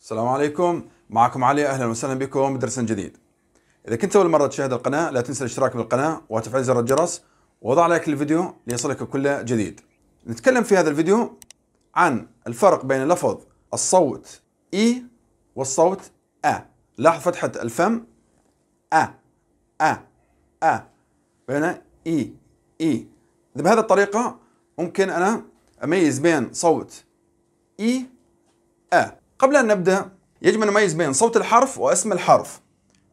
السلام عليكم معكم علي اهلا وسهلا بكم بدرس جديد اذا كنت اول مره تشاهد القناه لا تنسى الاشتراك بالقناه وتفعيل زر الجرس ووضع لايك للفيديو ليصلك كل جديد نتكلم في هذا الفيديو عن الفرق بين لفظ الصوت اي والصوت أ لاحظ فتحة الفم أ أ أ بين إي إي إذا بهذه الطريقة ممكن أنا أميز بين صوت إي أ قبل أن نبدأ يجب أن نميز بين صوت الحرف واسم الحرف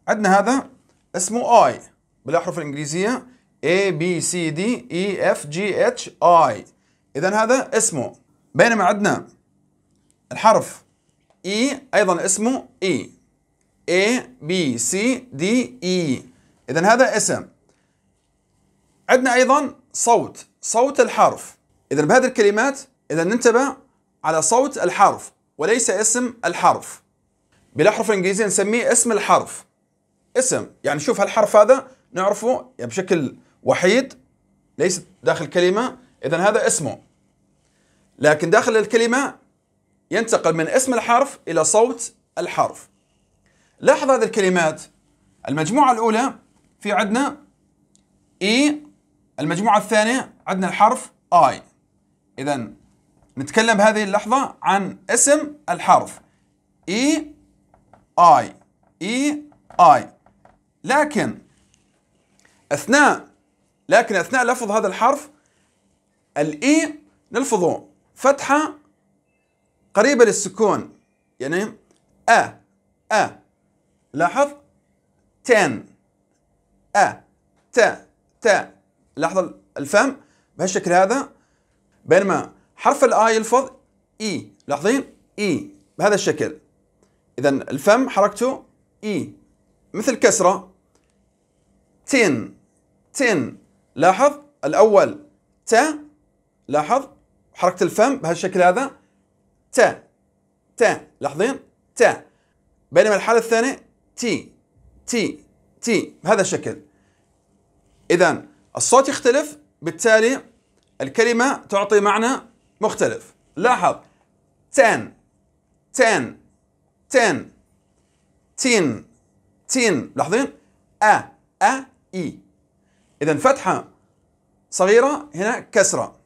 عندنا هذا اسمه I بالأحرف الإنجليزية A B C D E F G H I إذا هذا اسمه بينما عندنا الحرف E أيضا اسمه E A B C D E إذا هذا اسم عندنا أيضا صوت صوت الحرف إذا بهذه الكلمات إذا ننتبه على صوت الحرف وليس اسم الحرف بالأحرف الإنجليزية نسميه اسم الحرف اسم يعني شوف هالحرف هذا نعرفه يعني بشكل وحيد ليس داخل كلمة إذا هذا اسمه لكن داخل الكلمة ينتقل من اسم الحرف إلى صوت الحرف لاحظ هذه الكلمات المجموعة الأولى في عندنا إي e، المجموعة الثانية عندنا الحرف آي إذا نتكلم هذه اللحظة عن اسم الحرف اي اي اي اي لكن اثناء لكن اثناء لفظ هذا الحرف الاي e نلفظه فتحة قريبة للسكون يعني أ أ لاحظ تن أ ت ت لاحظ الفم بهالشكل هذا بينما حرف الاي يلفظ اي e. لاحظين اي e. بهذا الشكل اذا الفم حركته اي e. مثل كسره تن تن لاحظ الاول ت لاحظ حركه الفم بهالشكل هذا ت ت لاحظين ت بينما الحاله الثانيه تي تي تي بهذا الشكل اذا الصوت يختلف بالتالي الكلمه تعطي معنى مختلف لاحظ تن تن تن تين تين لاحظين أ أ إي إذا فتحة صغيرة هنا كسرة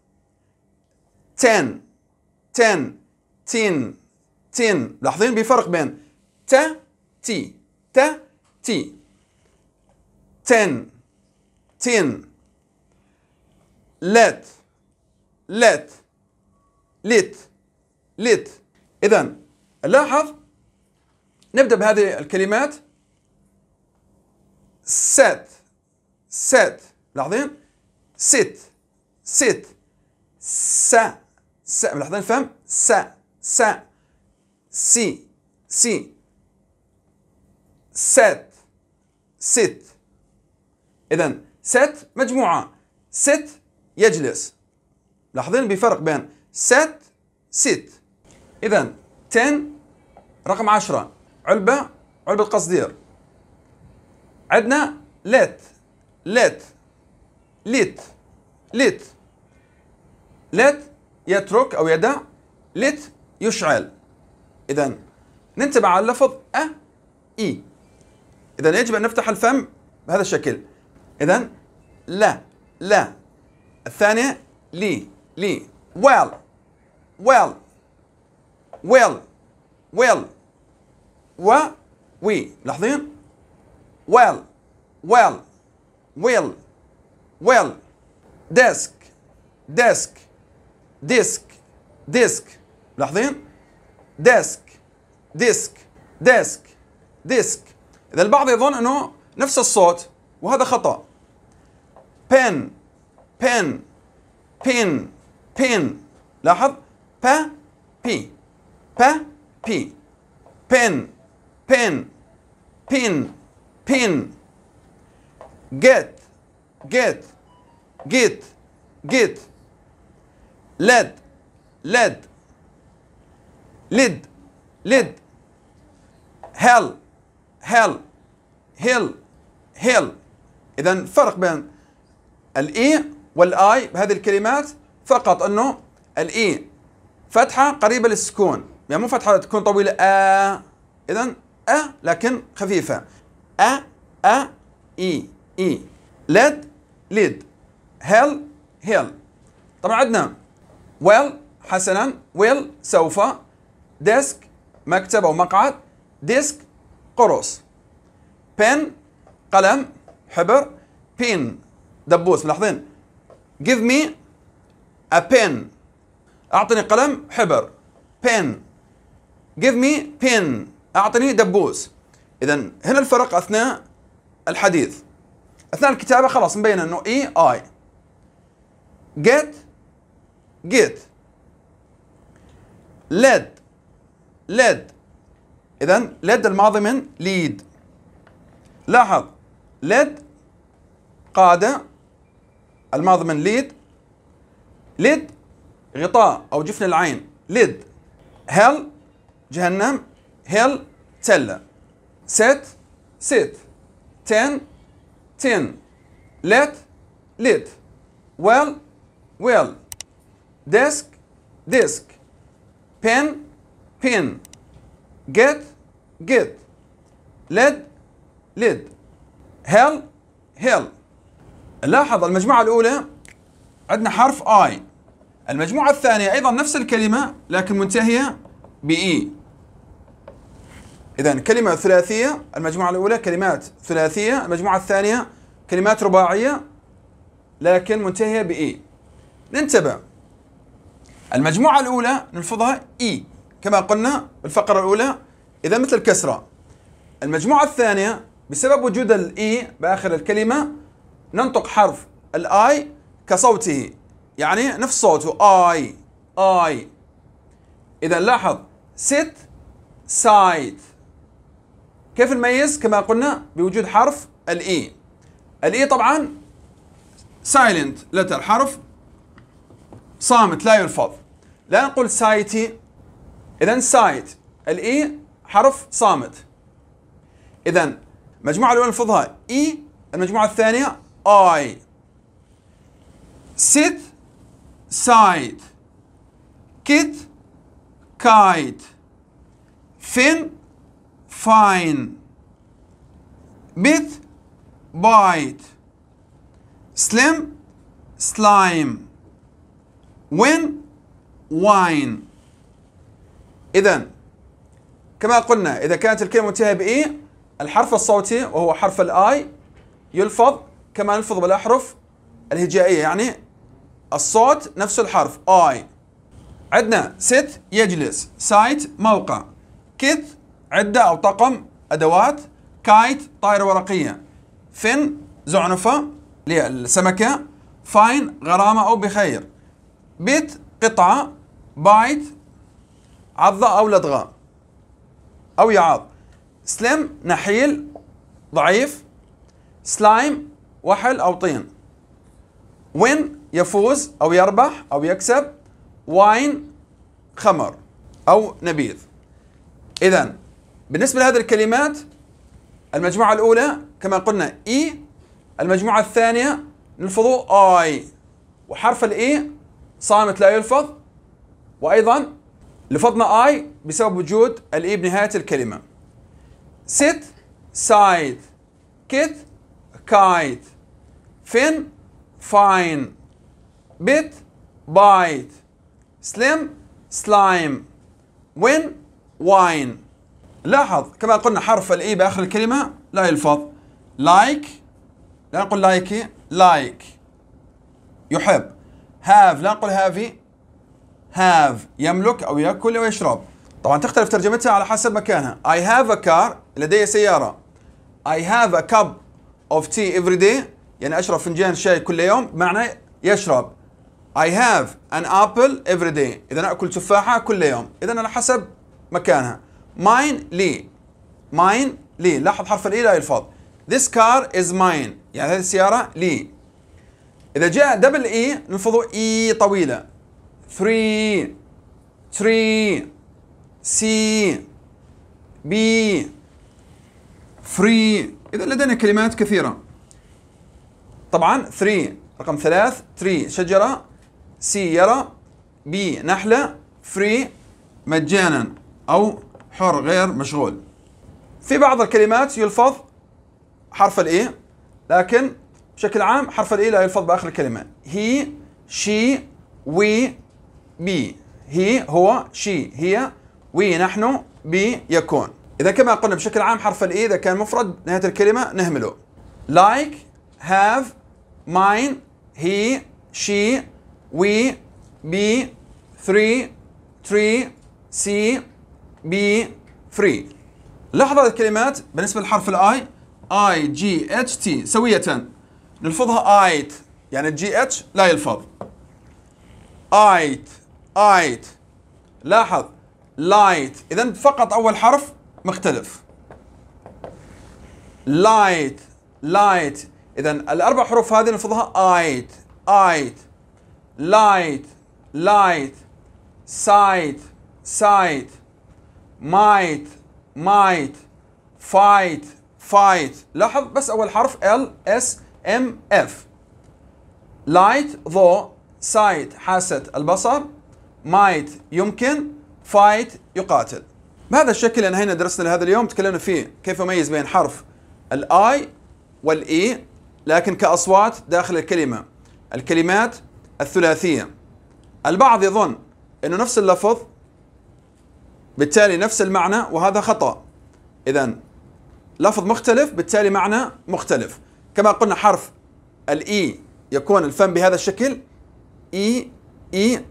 تن تن تين تين لاحظين بفرق بين ت تي ت تي تن تن let let ليت ليت إذا لاحظ نبدأ بهذه الكلمات سات سات لاحظين ست ست سا سا لاحظين الفهم سا سا سي سي سات ست إذا ست مجموعة ست يجلس لاحظين بفرق بين set ست إذا 10 رقم 10 علبة علبة قصدير عندنا let let ليت lit let يترك أو يدع lit يشعل إذا ننتبه على اللفظ أ إي إذا يجب أن نفتح الفم بهذا الشكل إذا لا لا الثانية لي لي well, well, well well و وي لاحظين well, well, will, well desk, desk, disk, disk لاحظين desk, disk, desk, disk إذا البعض يظن أنه نفس الصوت وهذا خطأ pen, pen, pin, بين لاحظ با بي با بي بين بين بين بين get get get get led led lid lid hell hell hill hill اذا فرق بين الاي e والاي بهذه الكلمات فقط انه الاي e فتحه قريبه للسكون يعني مو فتحه تكون طويله ا اذا ا لكن خفيفه ا ا اي اي ليد ليد هيل هيل طبعا عندنا ويل حسنا ويل سوف ديسك مكتب او مقعد ديسك قرص بين قلم حبر بين دبوس ملاحظين give me A pen. أعطني قلم حبر. Pen. Give me pen. أعطني دبوس. إذا هنا الفرق أثناء الحديث. أثناء الكتابة خلاص مبين إنه إي e، آي. Get. Get. Led. Led. إذا led الماضي من lead. لاحظ led قادة الماضي من lead لد غطاء أو جفن العين لد هل جهنم هل تلة ست ست تن تن ليت ليت ويل ويل ديسك ديسك بن بن جيت جيت ليد ليد هل هل لاحظ المجموعة الأولى عندنا حرف I المجموعة الثانية أيضا نفس الكلمة لكن منتهية بإي e. إذا كلمة ثلاثية المجموعة الأولى كلمات ثلاثية المجموعة الثانية كلمات رباعية لكن منتهية بإي e. ننتبه المجموعة الأولى نلفظها إي e، كما قلنا بالفقرة الأولى إذا مثل الكسرة المجموعة الثانية بسبب وجود الإي بآخر الكلمة ننطق حرف الآي كصوته يعني نفس صوته اي اي اذا لاحظ sit side كيف نميز كما قلنا بوجود حرف الاي الاي طبعا سايلنت لتر حرف صامت لا يلفظ لا نقول سايتي اذا سايت الاي حرف صامت اذا مجموعه الاولى نلفظها اي e. المجموعه الثانيه اي sit سايد كيت كايت فين فاين بيت بايت سلم سلايم وين واين إذا كما قلنا إذا كانت الكلمة منتهية بإي الحرف الصوتي وهو حرف الآي يلفظ كما نلفظ بالأحرف الهجائية يعني الصوت نفس الحرف اي عندنا ست يجلس سايت موقع كيت عدة أو طقم أدوات كايت طائرة ورقية فن زعنفة للسمكة فاين غرامة أو بخير بيت قطعة بايت عضة أو لدغة أو يعض سلم نحيل ضعيف سلايم وحل أو طين وين يفوز أو يربح أو يكسب واين خمر أو نبيذ إذا بالنسبة لهذه الكلمات المجموعة الأولى كما قلنا إي e، المجموعة الثانية نلفظه آي وحرف الإي e صامت لا يلفظ وأيضا لفظنا آي بسبب وجود الإي e بنهاية الكلمة ست سايد كت كايت فين فاين bit بايت slim سلايم win واين لاحظ كما قلنا حرف الاي e باخر الكلمه لا يلفظ لايك like. لا نقول لايكي لايك like. يحب هاف لا نقول هافي هاف يملك او ياكل او يشرب طبعا تختلف ترجمتها على حسب مكانها I have a car لدي سيارة I have a cup of tea every day يعني أشرب فنجان شاي كل يوم معنى يشرب I have an apple every day إذا أكل تفاحة كل يوم إذا على حسب مكانها mine لي mine لي لاحظ حرف الإي e، لا يلفظ this car is mine يعني هذه السيارة لي إذا جاء دبل إي e، نلفظه إي e طويلة three Three. سي بي فري إذا لدينا كلمات كثيرة طبعا 3 رقم ثلاث 3 شجرة يرى بي نحلة فري مجانا أو حر غير مشغول في بعض الكلمات يلفظ حرف الاي لكن بشكل عام حرف الاي لا يلفظ باخر الكلمه هي شي وي بي هي هو شي هي وي نحن بي يكون اذا كما قلنا بشكل عام حرف الاي اذا كان مفرد نهايه الكلمه نهمله لايك هاف ماين هي شي وي بي 3 3 سي بي 3 لاحظ هذه الكلمات بالنسبة للحرف الاي اي جي اتش تي سوية نلفظها آيت يعني الجي اتش لا يلفظ آيت آيت لاحظ لايت إذا فقط أول حرف مختلف لايت لايت إذا الأربع حروف هذه نلفظها آيت آيت light light sight sight might might fight fight لاحظ بس أول حرف L S M F light ضوء sight حاسة البصر might يمكن fight يقاتل بهذا الشكل انهينا درسنا لهذا اليوم تكلمنا فيه كيف اميز بين حرف الاي والاي e، لكن كاصوات داخل الكلمه الكلمات الثلاثية البعض يظن أنه نفس اللفظ بالتالي نفس المعنى وهذا خطأ إذا لفظ مختلف بالتالي معنى مختلف كما قلنا حرف الإي e يكون الفم بهذا الشكل إي e، إي e،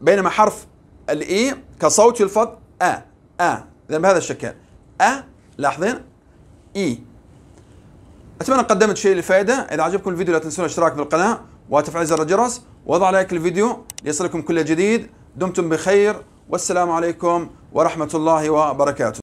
بينما حرف الإي كصوت يلفظ أ أ إذا بهذا الشكل أ لاحظين إي أتمنى قدمت شيء للفائدة إذا عجبكم الفيديو لا تنسون الاشتراك بالقناة وتفعيل زر الجرس وضع لايك للفيديو ليصلكم كل جديد دمتم بخير والسلام عليكم ورحمة الله وبركاته